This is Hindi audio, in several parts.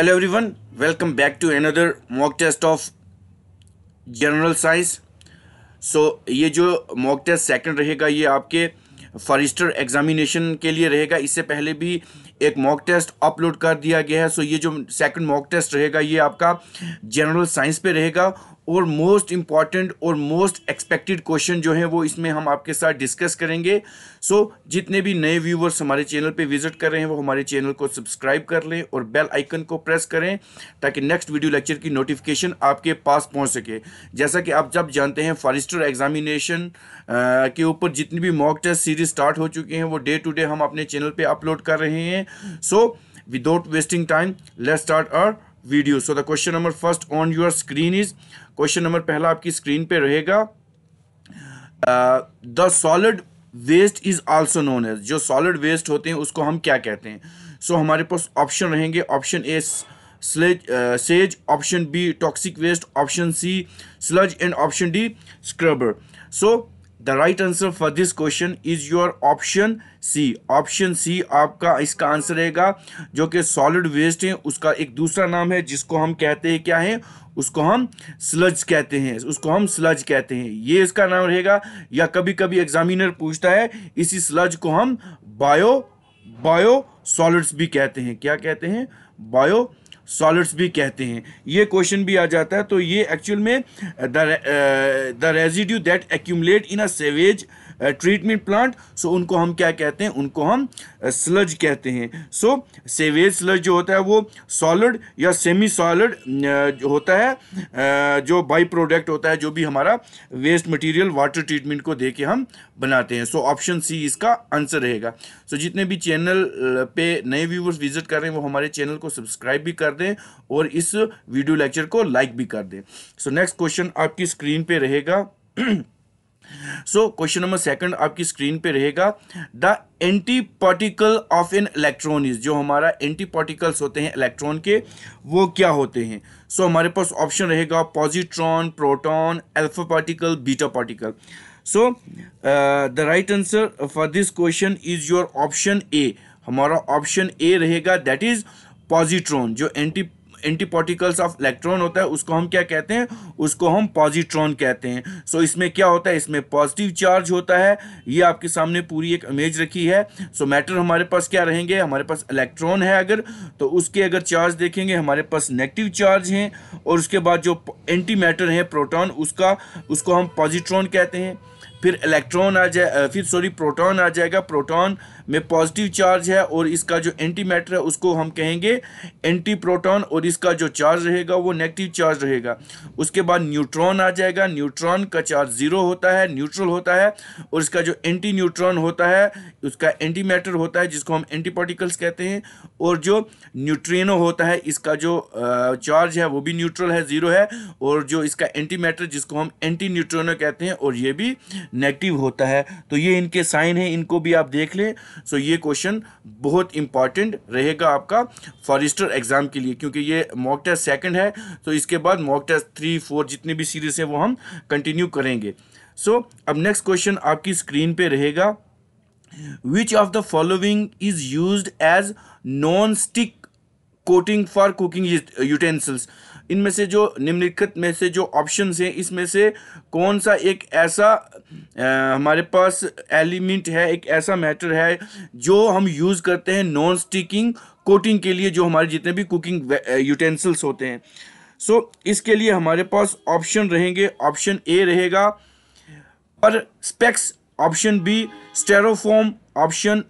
Hello everyone welcome back to another mock test of general science so ये जो मॉक टेस्ट सेकंड रहेगा ये आपके फॉरिस्टर एग्जामिनेशन के लिए रहेगा इससे पहले भी एक मॉक टेस्ट अपलोड कर दिया गया है सो so, ये जो सेकंड मॉक टेस्ट रहेगा ये आपका जनरल साइंस पे रहेगा और मोस्ट इम्पॉर्टेंट और मोस्ट एक्सपेक्टेड क्वेश्चन जो है वो इसमें हम आपके साथ डिस्कस करेंगे सो so, जितने भी नए व्यूवर्स हमारे चैनल पे विजिट कर रहे हैं वो हमारे चैनल को सब्सक्राइब कर लें और बेल आइकन को प्रेस करें ताकि नेक्स्ट वीडियो लेक्चर की नोटिफिकेशन आपके पास पहुंच सके जैसा कि आप जब जानते हैं फॉरिस्टर एग्जामिनेशन के ऊपर जितनी भी मॉक टेस्ट सीरीज स्टार्ट हो चुकी हैं वो डे टू डे हम अपने चैनल पर अपलोड कर रहे हैं so without wasting time let start our video so the question number first on your screen is question number पहला आपकी स्क्रीन पे रहेगा the solid waste is also known as जो सॉलिड वेस्ट होते हैं उसको हम क्या कहते हैं सो so, हमारे पास ऑप्शन रहेंगे option A sullage option B toxic waste option C sludge and option D scrubber so the right answer for this question is your option C option C आपका इसका आंसर रहेगा जो कि सॉलिड वेस्ट है उसका एक दूसरा नाम है जिसको हम कहते हैं क्या है उसको हम स्लज कहते हैं उसको हम स्लज कहते हैं ये इसका नाम रहेगा या कभी कभी एग्जामिनर पूछता है इसी स्लज को हम बायो बायो सॉलिड्स भी कहते हैं क्या कहते हैं बायो सॉलिड्स भी कहते हैं ये क्वेश्चन भी आ जाता है तो ये एक्चुअल में the residue that accumulate in a sewage treatment plant so उनको हम क्या कहते हैं उनको हम स्लज कहते हैं सो सेवेज स्लज जो होता है वो सॉलिड या सेमी सॉलिड होता है जो बाई प्रोडक्ट होता है जो भी हमारा वेस्ट मटेरियल वाटर ट्रीटमेंट को दे के हम बनाते हैं सो ऑप्शन सी इसका आंसर रहेगा सो so, जितने भी चैनल पे नए व्यूवर्स विजिट कर रहे हैं वो हमारे चैनल को सब्सक्राइब भी कर दें और इस वीडियो लेक्चर को लाइक भी कर दें सो नेक्स्ट क्वेश्चन आपकी स्क्रीन पे रहेगा सो क्वेश्चन नंबर सेकंड आपकी स्क्रीन पे रहेगा the anti particle of an electron is जो हमारा एंटी पार्टिकल्स होते हैं इलेक्ट्रॉन के वो क्या होते हैं सो so, हमारे पास ऑप्शन रहेगा positron proton alpha particle beta particle so the right answer for this question is your option A हमारा ऑप्शन ए रहेगा दैट इज पॉजिट्रॉन जो anti anti particles of electron होता है उसको हम क्या कहते हैं उसको हम पॉजिट्रॉन कहते हैं सो so, इसमें क्या होता है इसमें पॉजिटिव चार्ज होता है ये आपके सामने पूरी एक इमेज रखी है सो so, मैटर हमारे पास क्या रहेंगे हमारे पास इलेक्ट्रॉन है अगर तो उसके अगर चार्ज देखेंगे हमारे पास नेगेटिव चार्ज हैं और उसके बाद जो एंटी मैटर है प्रोटॉन उसका उसको हम पॉजिट्रॉन कहते हैं फिर इलेक्ट्रॉन आ जाए फिर सॉरी प्रोटॉन आ जाएगा प्रोटॉन में पॉजिटिव चार्ज है और इसका जो एंटी मैटर है उसको हम कहेंगे एंटी प्रोटॉन और इसका जो चार्ज रहेगा वो नेगेटिव चार्ज रहेगा उसके बाद न्यूट्रॉन आ जाएगा न्यूट्रॉन का चार्ज ज़ीरो होता है न्यूट्रल होता है और इसका जो एंटी न्यूट्रॉन होता है उसका एंटी मैटर होता है जिसको हम एंटी पार्टिकल्स कहते हैं और जो न्यूट्रिनो होता है इसका जो चार्ज है वो भी न्यूट्रल है ज़ीरो है और जो इसका एंटी मैटर जिसको हम एंटी न्यूट्रोनो कहते हैं और ये भी नेगेटिव होता है तो ये इनके साइन है इनको भी आप देख लें सो ये क्वेश्चन बहुत इंपॉर्टेंट रहेगा आपका फॉरिस्टर एग्जाम के लिए क्योंकि ये मॉक टेस्ट सेकंड है तो इसके बाद मॉक टेस्ट थ्री फोर जितनी भी सीरीज है वो हम कंटिन्यू करेंगे सो so, अब नेक्स्ट क्वेश्चन आपकी स्क्रीन पे रहेगा which of the following is use as non stick coating for cooking utensils इनमें से जो निम्नलिखित में से जो ऑप्शन हैं इसमें से कौन सा एक ऐसा आ, हमारे पास एलिमेंट है एक ऐसा मैटर है जो हम यूज़ करते हैं नॉन स्टिकिंग कोटिंग के लिए जो हमारे जितने भी कुकिंग यूटेंसिल्स होते हैं सो so, इसके लिए हमारे पास ऑप्शन रहेंगे ऑप्शन ए रहेगा perspex option B styrofoam option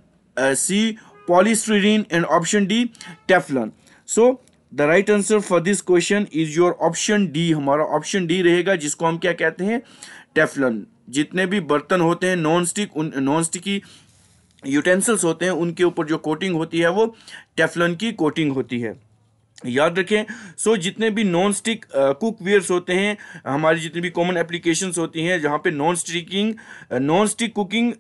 C polystyrene and option D Teflon so the right answer for this question is your option D हमारा ऑप्शन डी रहेगा जिसको हम क्या कहते हैं टेफलन जितने भी बर्तन होते हैं नॉन स्टिक उन नॉन स्टिकी यूटेंसिल्स होते हैं उनके ऊपर जो कोटिंग होती है वो टेफलन की कोटिंग होती है याद रखें सो so, जितने भी नॉन स्टिक कुक वेयर्स होते हैं हमारी जितनी भी कॉमन एप्लीकेशंस होती हैं जहाँ पे non sticking non stick cooking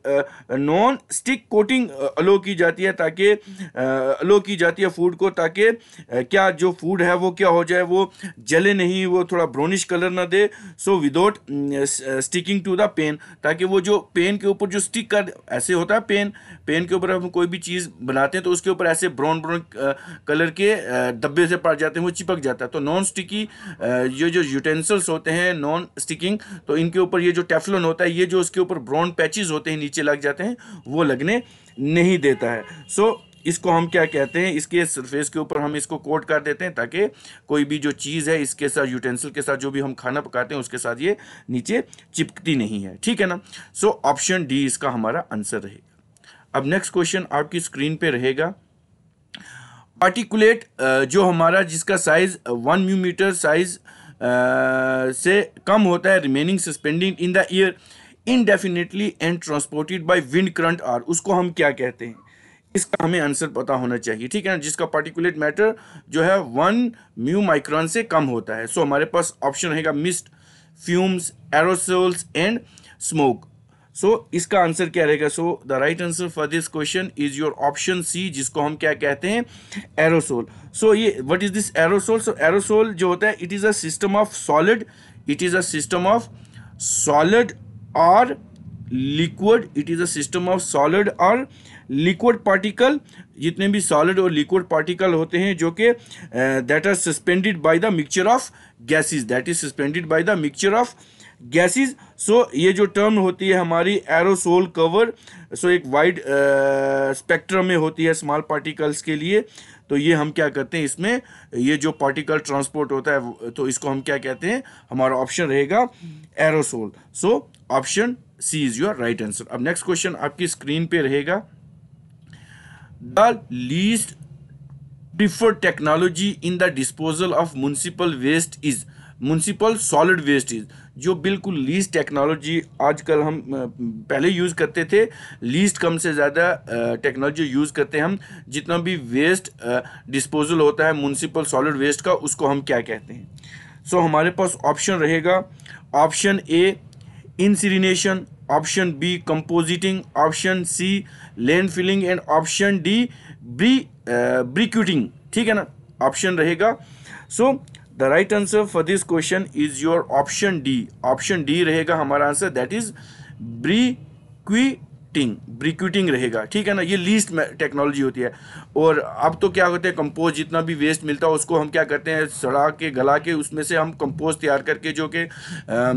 non stick coating अलो की जाती है ताकि अलो की जाती है फूड को ताकि क्या जो फूड है वो क्या हो जाए वो जले नहीं वो थोड़ा ब्राउनिश कलर ना दे so without sticking to the pan ताकि वो जो पेन के ऊपर जो स्टिक कर ऐसे होता है पेन पेन के ऊपर हम कोई भी चीज़ बनाते हैं तो उसके ऊपर ऐसे ब्राउन ब्राउन कलर के धब्बे धीरे से पड़ जाते हैं वो चिपक जाता है तो नॉन स्टिकी ये जो यूटेंसल्स होते हैं नॉन स्टिकिंग तो इनके ऊपर ये जो टेफलन होता है ये जो उसके ऊपर ब्राउन पैचेज होते हैं नीचे लग जाते हैं वो लगने नहीं देता है सो so, इसको हम क्या कहते हैं इसके सरफेस के ऊपर हम इसको कोट कर देते हैं ताकि कोई भी जो चीज़ है इसके साथ यूटेंसिल के साथ जो भी हम खाना पकाते हैं उसके साथ ये नीचे चिपकती नहीं है ठीक है ना सो ऑप्शन डी इसका हमारा आंसर रहेगा अब नेक्स्ट क्वेश्चन आपकी स्क्रीन पे रहेगा पार्टिकुलेट uh, जो हमारा जिसका size one mu metre size से कम होता है remaining suspending in the air indefinitely and transported by wind current are उसको हम क्या कहते हैं इसका हमें आंसर पता होना चाहिए ठीक है ना जिसका पार्टिकुलेट मैटर जो है वन म्यू माइक्रॉन से कम होता है सो so, हमारे पास ऑप्शन रहेगा mist fumes aerosols and smoke so so, इसका आंसर क्या रहेगा so the right answer for this question is your option C जिसको हम क्या कहते हैं एरोसोल सो ये what is this aerosol so aerosol जो होता है it is a system of solid it is a system of solid और liquid it is a system of solid और लिक्विड पार्टिकल जितने भी सॉलिड और लिक्विड पार्टिकल होते हैं जो कि that are suspended by the mixture of gases that is suspended by the mixture of gases so ये जो टर्म होती है हमारी एरोसोल कवर सो एक वाइड स्पेक्ट्रम में होती है स्मॉल पार्टिकल्स के लिए तो ये हम क्या करते हैं इसमें ये जो पार्टिकल ट्रांसपोर्ट होता है तो इसको हम क्या कहते हैं हमारा ऑप्शन रहेगा aerosol so option C is your right answer अब नेक्स्ट क्वेश्चन आपकी स्क्रीन पे रहेगा the least preferred technology in the disposal of municipal waste is municipal solid waste is जो बिल्कुल लीस्ट टेक्नोलॉजी आजकल हम पहले यूज़ करते थे लीस्ट कम से ज़्यादा टेक्नोलॉजी यूज़ करते हैं हम जितना भी वेस्ट डिस्पोजल होता है म्यूनसिपल सॉलिड वेस्ट का उसको हम क्या कहते हैं सो so, हमारे पास ऑप्शन रहेगा option A incineration option B composting option C land filling and option D ब्री ब्रिक्यूटिंग ठीक है ना ऑप्शन रहेगा so so, the right answer for this question is your option D option D रहेगा हमारा answer that is briquetting briquetting रहेगा ठीक है ना ये लीस्ट टेक्नोलॉजी होती है और अब तो क्या होते हैं कंपोज जितना भी वेस्ट मिलता है उसको हम क्या करते हैं सड़ा के गला के उसमें से हम कंपोज तैयार करके जो कि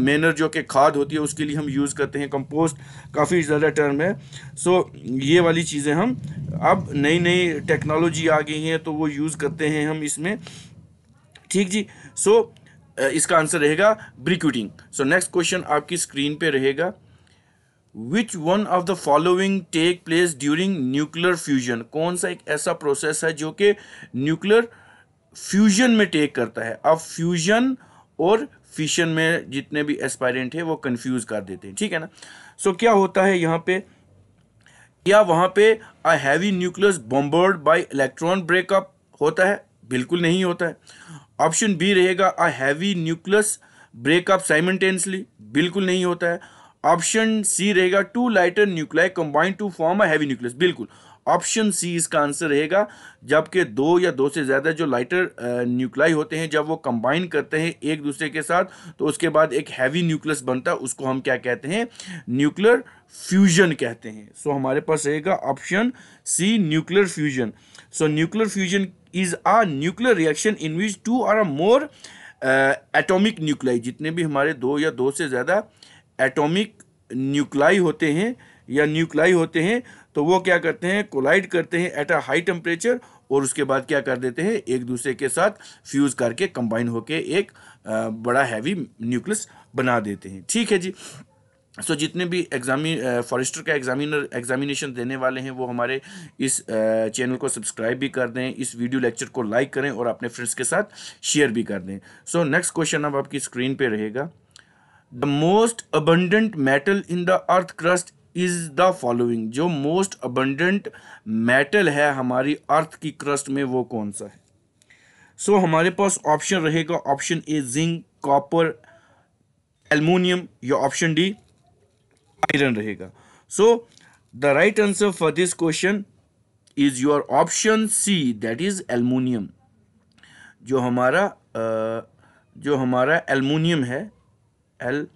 मेनर जो कि खाद होती है उसके लिए हम यूज़ करते हैं कंपोस्ट काफ़ी ज़्यादा टर्म है सो ये वाली चीज़ें हम अब नई नई टेक्नोलॉजी आ गई हैं तो वो यूज़ करते हैं हम इसमें ठीक जी सो so, इसका आंसर रहेगा ब्रिक्यूटिंग सो नेक्स्ट क्वेश्चन आपकी स्क्रीन पे रहेगा which one of the following take place during nuclear fusion कौन सा एक ऐसा प्रोसेस है जो कि न्यूक्लियर फ्यूजन में टेक करता है अब फ्यूजन और फिशन में जितने भी एस्पायरेंट है वो कंफ्यूज कर देते हैं ठीक है ना सो so, क्या होता है यहाँ पे क्या वहाँ पे a heavy nucleus bombard by electron breakup होता है बिल्कुल नहीं होता है ऑप्शन बी रहेगा a heavy nucleus breakup simultaneously बिल्कुल नहीं होता है ऑप्शन सी रहेगा two lighter nuclei combined to form a heavy nucleus बिल्कुल ऑप्शन सी इसका आंसर रहेगा जबकि दो या दो से ज़्यादा जो लाइटर न्यूक्लाई होते हैं जब वो कंबाइन करते हैं एक दूसरे के साथ तो उसके बाद एक हैवी न्यूक्लियस बनता है उसको हम क्या कहते हैं न्यूक्लियर फ्यूजन कहते हैं सो so, हमारे पास रहेगा option C nuclear fusion So nuclear fusion is a nuclear reaction in which two or more atomic uh, nuclei जितने भी हमारे दो या दो से ज़्यादा एटॉमिक न्यूक्लाई होते हैं या न्यूक्लाई होते हैं तो वो क्या करते हैं कोलाइड करते हैं एट अ हाई टेम्परेचर और उसके बाद क्या कर देते हैं एक दूसरे के साथ फ्यूज़ करके कंबाइन होके एक uh, बड़ा हैवी न्यूक्लियस बना देते हैं ठीक है जी सो so, जितने भी एग्जामिन फॉरेस्टर का एग्जामिनर एग्जामिनेशन देने वाले हैं वो हमारे इस चैनल को सब्सक्राइब भी कर दें इस वीडियो लेक्चर को लाइक करें और अपने फ्रेंड्स के साथ शेयर भी कर दें सो नेक्स्ट क्वेश्चन अब आपकी स्क्रीन पे रहेगा the most abundant metal in the earth crust is the following जो मोस्ट अबंडेंट मेटल है हमारी अर्थ की क्रस्ट में वो कौन सा है सो so, हमारे पास ऑप्शन रहेगा option A zinc copper aluminium या ऑप्शन डी आयरन रहेगा so the right answer for this question is your option C that is aluminium जो हमारा जो हमारा एलमोनियम है एल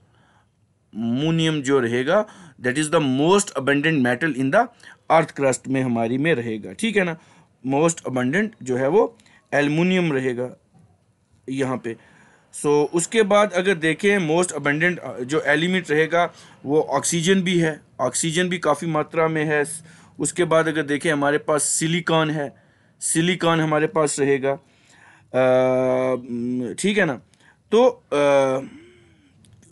जो रहेगा that is the most abundant metal in the earth crust में हमारी में रहेगा ठीक है ना मोस्ट अबंडेंट जो है वो एलमोनियम रहेगा यहाँ पे सो so, उसके बाद अगर देखें मोस्ट अबेंडेंट जो एलिमेंट रहेगा वो ऑक्सीजन भी है ऑक्सीजन भी काफ़ी मात्रा में है उसके बाद अगर देखें हमारे पास सिलिकॉन है सिलिकॉन हमारे पास रहेगा ठीक है ना तो आ,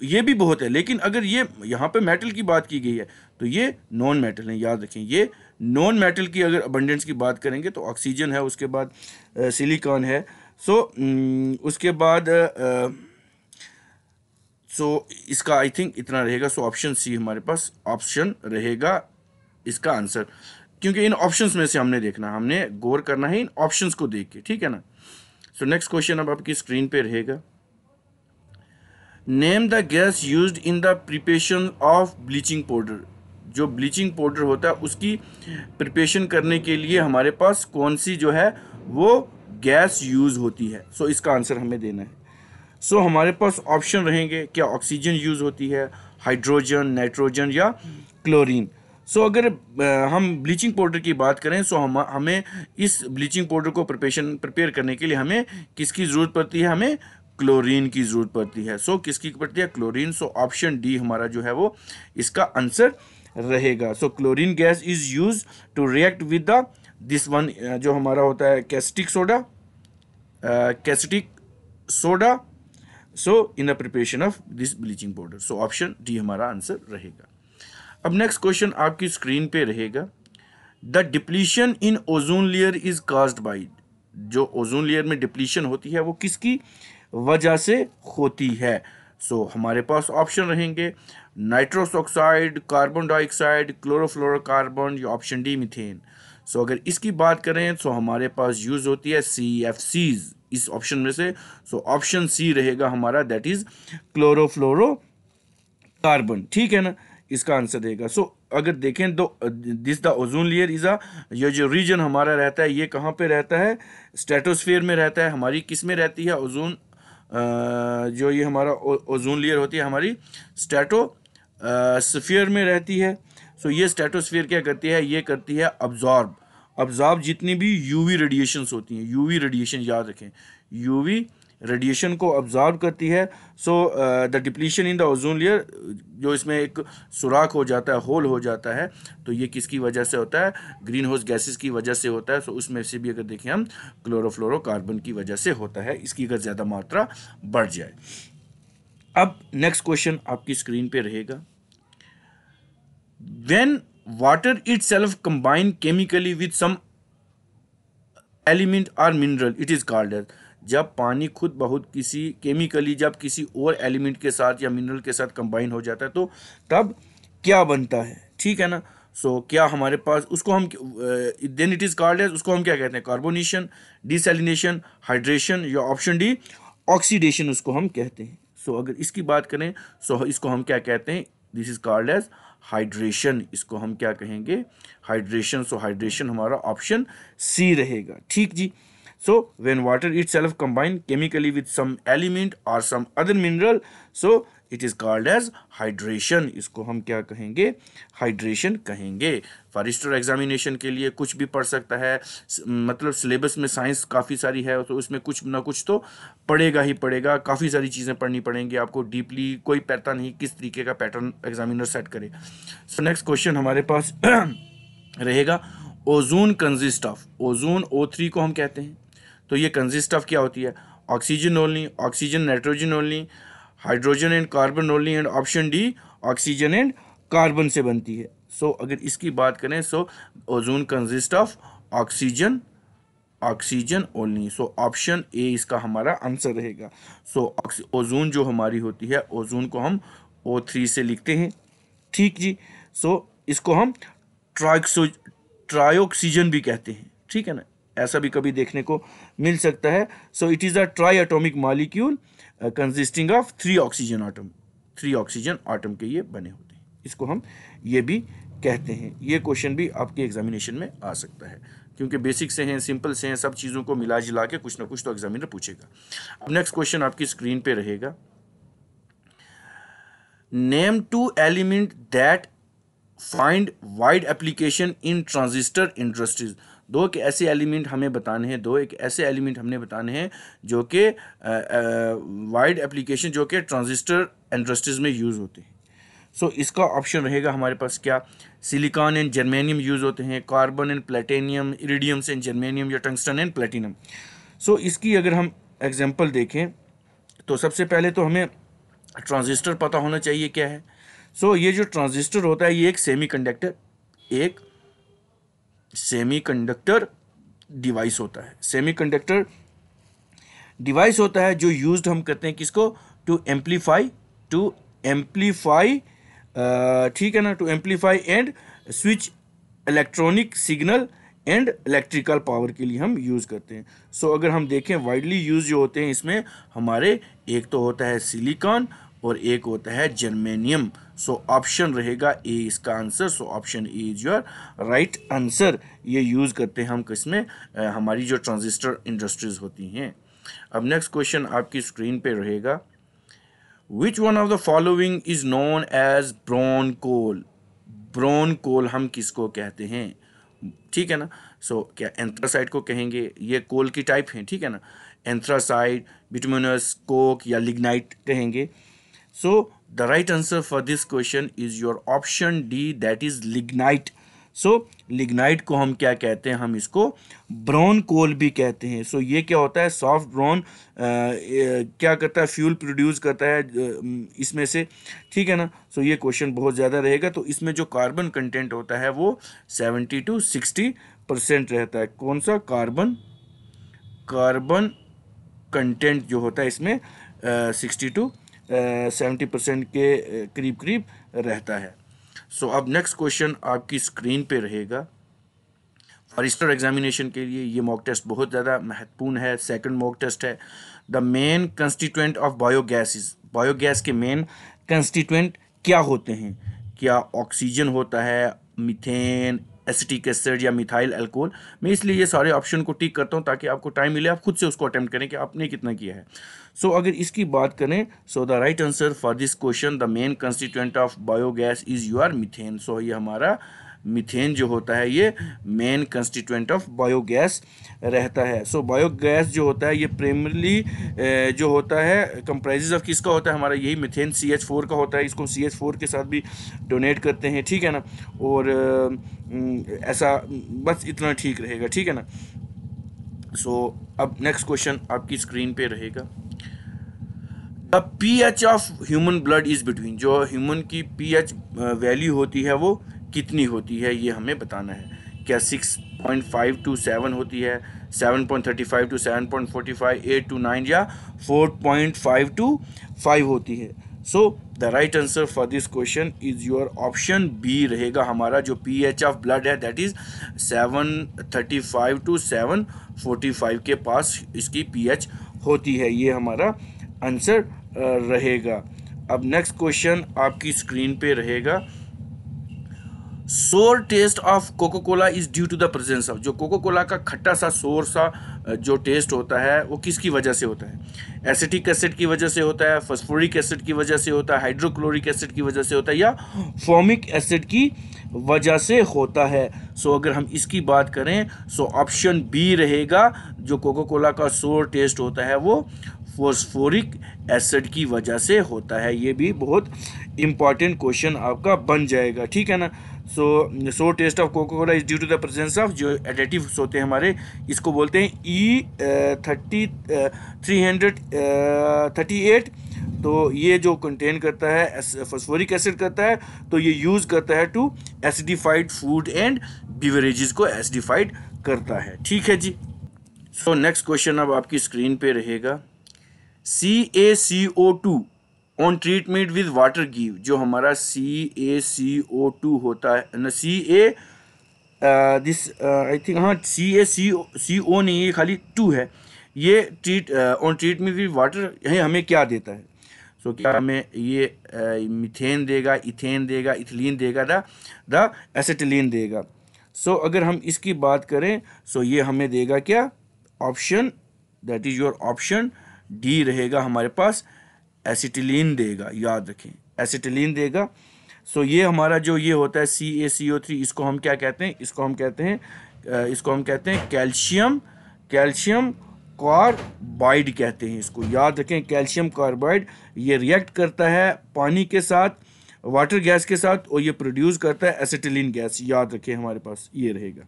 ये भी बहुत है लेकिन अगर ये यहाँ पे मेटल की बात की गई है तो ये नॉन मेटल है याद रखें ये नॉन मेटल की अगर अबंडेंस की बात करेंगे तो ऑक्सीजन है उसके बाद सिलिकॉन है सो so, mm, उसके बाद सो so, इसका आई थिंक इतना रहेगा सो ऑप्शन सी हमारे पास ऑप्शन रहेगा इसका आंसर क्योंकि इन ऑप्शंस में से हमने देखना हमने गौर करना है इन ऑप्शंस को देख के ठीक है ना सो नेक्स्ट क्वेश्चन अब आपकी स्क्रीन पे रहेगा name the gas used in the preparation of bleaching powder जो ब्लीचिंग पाउडर होता है उसकी प्रिपेशन करने के लिए हमारे पास कौन सी जो है वो गैस यूज़ होती है सो so, इसका आंसर हमें देना है सो so, हमारे पास ऑप्शन रहेंगे क्या ऑक्सीजन यूज़ होती है हाइड्रोजन नाइट्रोजन या क्लोरीन सो so, अगर हम ब्लीचिंग पाउडर की बात करें सो so हम हमें इस ब्लीचिंग पाउडर को प्रिपेशन प्रिपेयर करने के लिए हमें किसकी ज़रूरत पड़ती है हमें क्लोरीन की ज़रूरत पड़ती है सो so, किसकी पड़ती है क्लोरीन सो ऑप्शन डी हमारा जो है वो इसका आंसर रहेगा so chlorine gas is use to react with the this one जो हमारा होता है caustic soda caustic soda so in the preparation of this bleaching powder so option D हमारा आंसर रहेगा अब नेक्स्ट क्वेश्चन आपकी स्क्रीन पे रहेगा the depletion in ozone layer is caused by जो ओजोन लेयर में डिप्लीशन होती है वो किसकी वजह से होती है सो so, हमारे पास ऑप्शन रहेंगे nitrous oxide carbon dioxide chlorofluorocarbon या ऑप्शन डी मिथेन सो अगर इसकी बात करें तो हमारे पास यूज़ होती है सी एफ सीज इस ऑप्शन में से सो ऑप्शन सी रहेगा हमारा दैट इज़ क्लोरोफ्लोरो कार्बन ठीक है ना इसका आंसर देगा सो so, अगर देखें तो this the ozone layer is a ये जो रीजन हमारा रहता है ये कहाँ पे रहता है स्टेटोस्फेयर में रहता है हमारी किस में रहती है ओजोन जो ये हमारा ओजोन लेयर होती है हमारी स्टेटो स्फीयर में रहती है सो ये स्टेटोस्फीयर क्या करती है ये करती है अब्जॉर्ब अब्जॉर्ब जितनी भी यूवी रेडिएशन होती हैं यूवी रेडिएशन याद रखें यूवी रेडिएशन को अब्जॉर्ब करती है so the depletion in the ozone layer जो इसमें एक सुराख हो जाता है होल हो जाता है तो ये किसकी वजह से होता है ग्रीन हाउस गैसेस की वजह से होता है सो so, उसमें से भी अगर देखें हम क्लोरोफ्लोरोकार्बन की वजह से होता है इसकी अगर ज़्यादा मात्रा बढ़ जाए अब नेक्स्ट क्वेश्चन आपकी स्क्रीन पे रहेगा when water itself combine chemically with some element or mineral it is called as जब पानी खुद बहुत किसी केमिकली जब किसी और एलिमेंट के साथ या मिनरल के साथ कंबाइन हो जाता है तो तब क्या बनता है ठीक है ना सो so, क्या हमारे पास उसको हम then it is called as उसको हम क्या कहते हैं कार्बोनेशन डिसलिनेशन हाइड्रेशन या ऑप्शन डी ऑक्सीडेशन उसको हम कहते हैं सो so, अगर इसकी बात करें सो so इसको हम क्या कहते हैं this is called as hydration इसको हम क्या कहेंगे हाइड्रेशन सो हाइड्रेशन हमारा ऑप्शन सी रहेगा ठीक जी so when water itself combine chemically with some element और some other mineral so it is called as hydration इसको हम क्या कहेंगे हाइड्रेशन कहेंगे फॉरिस्टर एग्जामिनेशन के लिए कुछ भी पढ़ सकता है मतलब सिलेबस में साइंस काफ़ी सारी है तो उसमें कुछ ना कुछ तो पड़ेगा ही पड़ेगा काफ़ी सारी चीज़ें पढ़नी पड़ेंगी आपको डीपली कोई पता नहीं किस तरीके का पैटर्न एग्जामिनर सेट करे सो नेक्स्ट क्वेश्चन हमारे पास रहेगा ozone consist of ozone O three को हम कहते हैं तो ये कंजिस्ट ऑफ क्या होती है oxygen only oxygen nitrogen only hydrogen and carbon only and option D oxygen and carbon से बनती है सो so, अगर इसकी बात करें so ozone consist of oxygen oxygen only so option A इसका हमारा आंसर रहेगा सो so, ओजोन जो हमारी होती है ओजोन को हम ओ थ्री से लिखते हैं ठीक जी सो so, इसको हम ट्राइक्सो ट्राइक्सीजन भी कहते हैं ठीक है ना ऐसा भी कभी देखने को मिल सकता है so it is a tri atomic molecule consisting of three oxygen atom three oxygen atom के ये बने होते हैं इसको हम ये भी कहते हैं ये क्वेश्चन भी आपके एग्जामिनेशन में आ सकता है क्योंकि बेसिक से हैं सिंपल से हैं सब चीज़ों को मिला जुला के कुछ ना कुछ तो एग्जामिनर पूछेगा अब नेक्स्ट क्वेश्चन आपकी स्क्रीन पे रहेगा name two element that find wide application in transistor industries दो के ऐसे एलिमेंट हमें बताने हैं दो एक ऐसे एलिमेंट हमने बताने हैं जो कि वाइड एप्लीकेशन जो कि ट्रांजिस्टर इंडस्ट्रीज में यूज़ होते हैं सो so, इसका ऑप्शन रहेगा हमारे पास क्या सिलिकॉन एंड जर्मेनियम यूज़ होते हैं carbon and platinum iridiums and germanium या टंगस्टन एंड प्लेटिनम सो इसकी अगर हम एग्जाम्पल देखें तो सबसे पहले तो हमें ट्रांजिस्टर पता होना चाहिए क्या है सो so, ये जो ट्रांजिस्टर होता है ये एक सेमीकंडक्टर एक सेमीकंडक्टर डिवाइस होता है सेमीकंडक्टर डिवाइस होता है जो यूज्ड हम करते हैं किसको टू एम्पलीफाई टू एम्पलीफाई ठीक है ना to amplify and switch electronic signal and electrical power के लिए हम यूज़ करते हैं सो so, अगर हम देखें वाइडली यूज जो होते हैं इसमें हमारे एक तो होता है सिलिकॉन और एक होता है जर्मेनियम सो ऑप्शन रहेगा ए इसका answer so option A is your right answer ये यूज़ करते हैं हम किसमें हमारी जो ट्रांजिस्टर इंडस्ट्रीज होती हैं अब नेक्स्ट क्वेश्चन आपकी स्क्रीन पे रहेगा which one of the following is known as brown coal brown coal हम किसको कहते हैं ठीक है ना सो so, क्या एंथ्रासाइड को कहेंगे ये कोल की टाइप हैं ठीक है ना एंथ्रासाइड बिटमिनस कोक या लिग्नाइट कहेंगे so so, the right answer for this question is your option D that is lignite. So lignite को हम क्या कहते हैं हम इसको ब्राउन कोल भी कहते हैं सो so, ये क्या होता है सॉफ्ट ब्राउन क्या करता है फ्यूल प्रोड्यूस करता है इसमें से ठीक है ना सो so, ये क्वेश्चन बहुत ज़्यादा रहेगा तो इसमें जो कार्बन कंटेंट होता है वो सेवेंटी टू सिक्सटी परसेंट रहता है कौन सा कार्बन कार्बन कंटेंट जो होता है इसमें सिक्सटी टू सेवेंटी परसेंट के करीब करीब रहता है सो अब नेक्स्ट क्वेश्चन आपकी स्क्रीन पे रहेगा फॉरिस्टर एग्जामिनेशन के लिए ये मॉक टेस्ट बहुत ज़्यादा महत्वपूर्ण है सेकंड मॉक टेस्ट है the main constituent of biogas biogas के मेन कंस्टिट्यूंट क्या होते हैं क्या ऑक्सीजन होता है मिथेन एसिटिक एसिड या मिथाइल अल्कोहल मैं इसलिए ये सारे ऑप्शन को टिक करता हूँ ताकि आपको टाइम मिले आप खुद से उसको अटैम्प्ट करें कि आपने कितना किया है सो so, अगर इसकी बात करें so the right answer for this question the main constituent of biogas is your methane so ये हमारा मिथेन जो होता है ये मेन कंस्टिट्यूएंट ऑफ बायोगैस रहता है सो so, बायोगैस जो होता है ये प्राइमरली जो होता है कंप्राइजेज ऑफ किसका होता है हमारा यही मिथेन सी एच फोर का होता है इसको सी एच फोर के साथ भी डोनेट करते हैं ठीक है ना और ऐसा बस इतना ठीक रहेगा ठीक है ना सो so, अब नेक्स्ट क्वेश्चन आपकी स्क्रीन पे रहेगा the P H of human blood is between जो ह्यूमन की पी एच वैल्यू होती है वो कितनी होती है ये हमें बताना है क्या six point five two seven होती है seven point thirty five two seven point forty five eight two nine या four point five two five होती है so the right answer for this question is your option B रहेगा हमारा जो पी एच ऑफ ब्लड है that is seven thirty five two seven forty five के पास इसकी पी एच होती है ये हमारा आंसर रहेगा अब नेक्स्ट क्वेश्चन आपकी स्क्रीन पे रहेगा sour taste of Coca Cola is due to the presence of जो कोको कोला का खट्टा सा सोर सा जो टेस्ट होता है वो किसकी वजह से होता है एसिटिक एसिड की वजह से होता है फस्फोरिक एसिड की वजह से होता है हाइड्रोक्लोरिक एसिड की वजह से होता है या फॉमिक एसिड की वजह से होता है सो so, अगर हम इसकी बात करें सो ऑप्शन बी रहेगा जो कोको कोला का सोर टेस्ट होता है वो फोस्फोरिक एसिड की वजह से होता है ये भी बहुत इंपॉर्टेंट क्वेश्चन आपका बन जाएगा ठीक है ना so so taste of Coca Cola is due to the presence of जो एडेटिव होते हैं हमारे इसको बोलते हैं E thirty three hundred thirty eight तो ये जो कंटेन करता है फॉस्फोरिक एसिड करता है तो ये यूज़ करता है to acidified food and beverages को एसिडिफाइड करता है ठीक है जी सो नेक्स्ट क्वेश्चन अब आपकी स्क्रीन पे रहेगा C A C O two on treatment with water give जो हमारा सी ए सी ओ टू होता है सी ए दिस आई थिंक हाँ सी ए सी सी ओ नहीं ये खाली टू है ये treat on treatment with water ये हमें क्या देता है सो so, क्या हमें ये मिथेन देगा इथेन देगा इथिलीन देगा द द एसेटिलीन देगा सो so, अगर हम इसकी बात करें सो so ये हमें देगा क्या option that is your option D रहेगा हमारे पास एसिटिलीन देगा याद रखें एसिटिलीन देगा सो ये हमारा जो ये होता है सी ए सी ओ थ्री इसको हम क्या कहते हैं इसको हम कहते हैं इसको हम कहते हैं कैल्शियम कैल्शियम कार्बाइड कहते हैं इसको याद रखें कैल्शियम कार्बाइड ये रिएक्ट करता है पानी के साथ वाटर गैस के साथ और ये प्रोड्यूस करता है एसिटिलीन गैस याद रखें हमारे पास ये रहेगा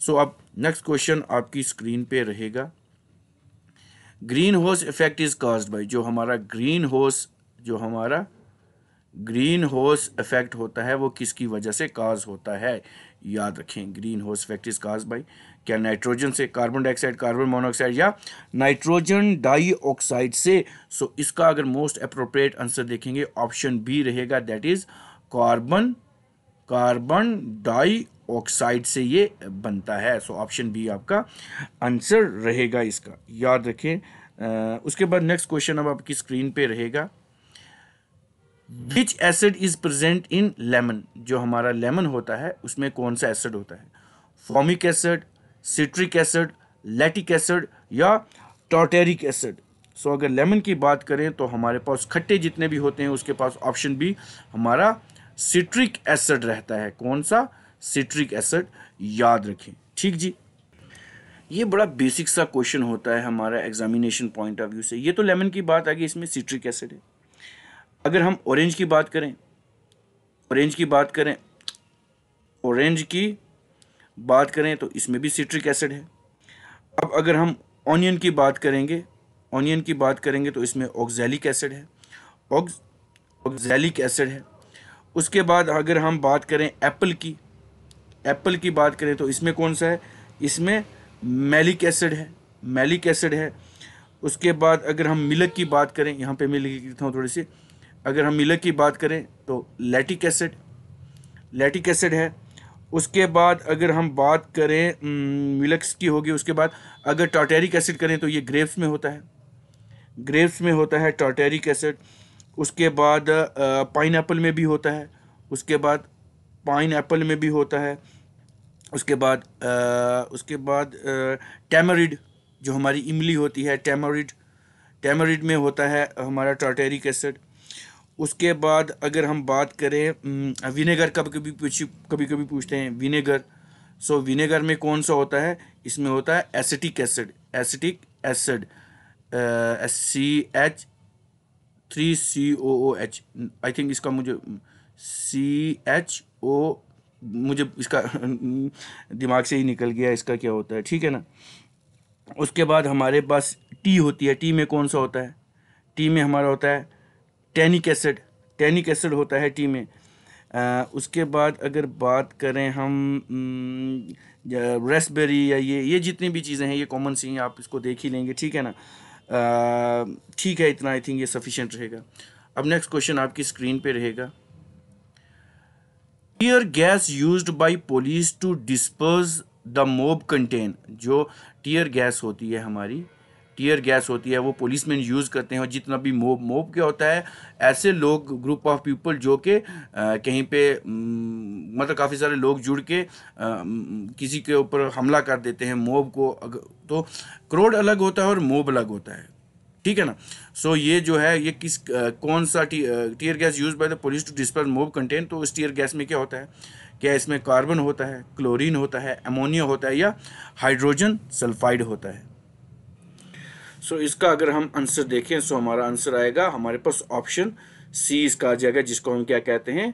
सो so, अब नेक्स्ट क्वेश्चन आपकी स्क्रीन पे रहेगा green house effect is cause by जो हमारा ग्रीन हाउस जो हमारा ग्रीन हाउस इफेक्ट होता है वो किसकी वजह से काज होता है याद रखें green house effect is cause by क्या नाइट्रोजन से कार्बन डाइऑक्साइड कार्बन मोनोऑक्साइड या नाइट्रोजन डाइऑक्साइड से सो so, इसका अगर मोस्ट अप्रोप्रिएट आंसर देखेंगे ऑप्शन बी रहेगा that is carbon carbon dioxide से ये बनता है सो ऑप्शन बी आपका आंसर रहेगा इसका याद रखें उसके बाद नेक्स्ट क्वेश्चन अब आपकी स्क्रीन पे रहेगा which acid is present in lemon जो हमारा लेमन होता है उसमें कौन सा एसिड होता है formic acid citric acid lactic acid या टॉटेरिक एसिड सो अगर लेमन की बात करें तो हमारे पास खट्टे जितने भी होते हैं उसके पास ऑप्शन बी हमारा सिट्रिक एसिड रहता है कौन सा सिट्रिक एसिड याद रखें ठीक जी ये बड़ा बेसिक सा क्वेश्चन होता है हमारा एग्जामिनेशन पॉइंट ऑफ व्यू से ये तो लेमन की बात आ गई इसमें सिट्रिक एसिड है अगर हम ऑरेंज की बात करें ऑरेंज की बात करें ऑरेंज की बात करें तो इसमें भी सिट्रिक एसिड है अब अगर हम ऑनियन की बात करेंगे ऑनियन की बात करेंगे तो इसमें ऑक्जैलिक एसिड है ऑक्जैलिक एसिड है उसके बाद अगर हम बात करें एप्पल की एप्पल की बात करें तो इसमें कौन सा है इसमें मेलिक एसिड है मेलिक एसिड है उसके बाद अगर हम मिलक की बात करें यहाँ पे मैं लिख देता हूँ थोड़ी सी अगर हम मिलक की बात करें तो लैटिक एसिड लैटिक एसिड है उसके बाद अगर हम बात करें मिलक्स की होगी उसके बाद अगर टॉटेरिक एसिड करें तो ये ग्रेप्स में होता है ग्रेप्स में होता है टॉटेरिक एसिड उसके बाद पाइन में भी होता है उसके बाद पाइन एप्पल में भी होता है उसके बाद आ, उसके बाद टैमरिड जो हमारी इमली होती है टैमरिड टैमरिड में होता है हमारा टॉटेरिक एसिड उसके बाद अगर हम बात करें विनेगर कभी कभी पूछ कभी कभी पूछते हैं विनेगर सो विनेगर में कौन सा होता है इसमें होता है acetic acid acetic acid C H three C O O H I think इसका मुझे सी एच ओ मुझे इसका दिमाग से ही निकल गया इसका क्या होता है ठीक है ना उसके बाद हमारे पास टी होती है टी में कौन सा होता है टी में हमारा होता है टैनिक एसिड टेनिक एसिड होता है टी में आ, उसके बाद अगर बात करें हम रेसबेरी या ये ये जितनी भी चीज़ें हैं ये कॉमन सी हैं आप इसको देख ही लेंगे ठीक है ना ठीक है इतना आई थिंक ये सफिशेंट रहेगा अब नेक्स्ट क्वेश्चन आपकी स्क्रीन पे रहेगा tear gas use by police to disperse the mob contain जो टीयर गैस होती है हमारी टीयर गैस होती है वो पोलिस मैन यूज़ करते हैं और जितना भी मोब मोब क्या होता है ऐसे लोग ग्रुप ऑफ पीपल जो कि कहीं पे मतलब काफ़ी सारे लोग जुड़ के आ, किसी के ऊपर हमला कर देते हैं मोब को अगर, तो क्रोड अलग होता है और मोब अलग होता है ठीक है ना सो so, ये जो है ये किस आ, कौन सा टी, tear gas use by the police to disperse mob content तो इस टीयर गैस में क्या होता है क्या इसमें कार्बन होता है क्लोरीन होता है अमोनिया होता है या हाइड्रोजन सल्फाइड होता है सो so, इसका अगर हम आंसर देखें सो so हमारा आंसर आएगा हमारे पास ऑप्शन सी इसका आ जाएगा जिसको हम क्या कहते हैं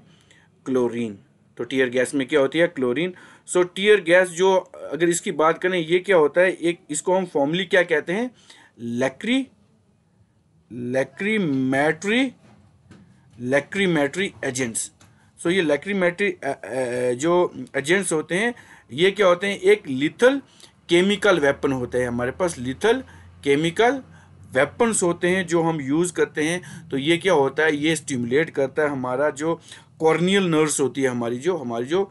क्लोरीन तो टीयर गैस में क्या होती है chlorine so so, tear gas जो अगर इसकी बात करें ये क्या होता है एक इसको हम फॉर्मली क्या कहते हैं लेक्री लेक्रीमेटरी लेक्रीमेटरी एजेंट्स सो ये लेक्रीमेटरी जो एजेंट्स होते हैं ये क्या होते हैं एक लिथल केमिकल वेपन होते हैं हमारे पास लिथल केमिकल वेपन्स होते हैं जो हम यूज़ करते हैं तो ये क्या होता है ये स्टिमुलेट करता है हमारा जो कॉर्नियल नर्व्स होती है हमारी जो हमारी जो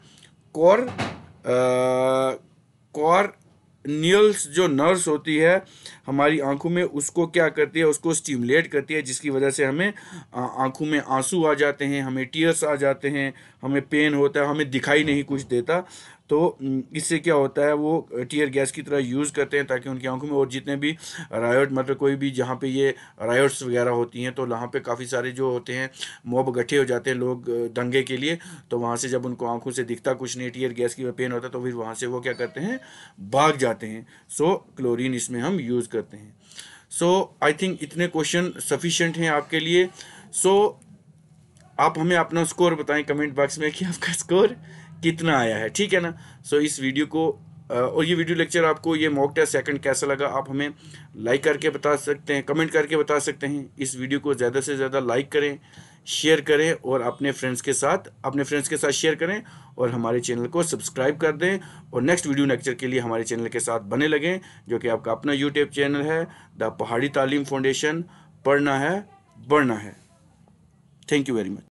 कॉर कॉर नियल्स जो नर्स होती है हमारी आंखों में उसको क्या करती है उसको स्टिमुलेट करती है जिसकी वजह से हमें आंखों में आंसू आ जाते हैं हमें टीयर्स आ जाते हैं हमें पेन होता है हमें दिखाई नहीं कुछ देता तो इससे क्या होता है वो टीयर गैस की तरह यूज़ करते हैं ताकि उनकी आंखों में और जितने भी रायोट मतलब कोई भी जहाँ पे ये रायोट्स वगैरह होती हैं तो वहाँ पे काफ़ी सारे जो होते हैं मोब गठे हो जाते हैं लोग दंगे के लिए तो वहाँ से जब उनको आंखों से दिखता कुछ नहीं टीयर गैस की पेन होता तो फिर वहाँ से वो क्या करते हैं भाग जाते हैं सो क्लोरिन इसमें हम यूज़ करते हैं सो आई थिंक इतने क्वेश्चन सफिशेंट हैं आपके लिए सो so, आप हमें अपना स्कोर बताएं कमेंट बॉक्स में कि आपका स्कोर कितना आया है ठीक है ना सो so, इस वीडियो को और ये वीडियो लेक्चर आपको ये मॉक टेस्ट सेकंड कैसा लगा आप हमें लाइक करके बता सकते हैं कमेंट करके बता सकते हैं इस वीडियो को ज़्यादा से ज़्यादा लाइक करें शेयर करें और अपने फ्रेंड्स के साथ अपने फ्रेंड्स के साथ शेयर करें और हमारे चैनल को सब्सक्राइब कर दें और नेक्स्ट वीडियो लेक्चर के लिए हमारे चैनल के साथ बने लगें जो कि आपका अपना यूट्यूब चैनल है द पहाड़ी तालीम फाउंडेशन पढ़ना है बढ़ना है थैंक यू वेरी मच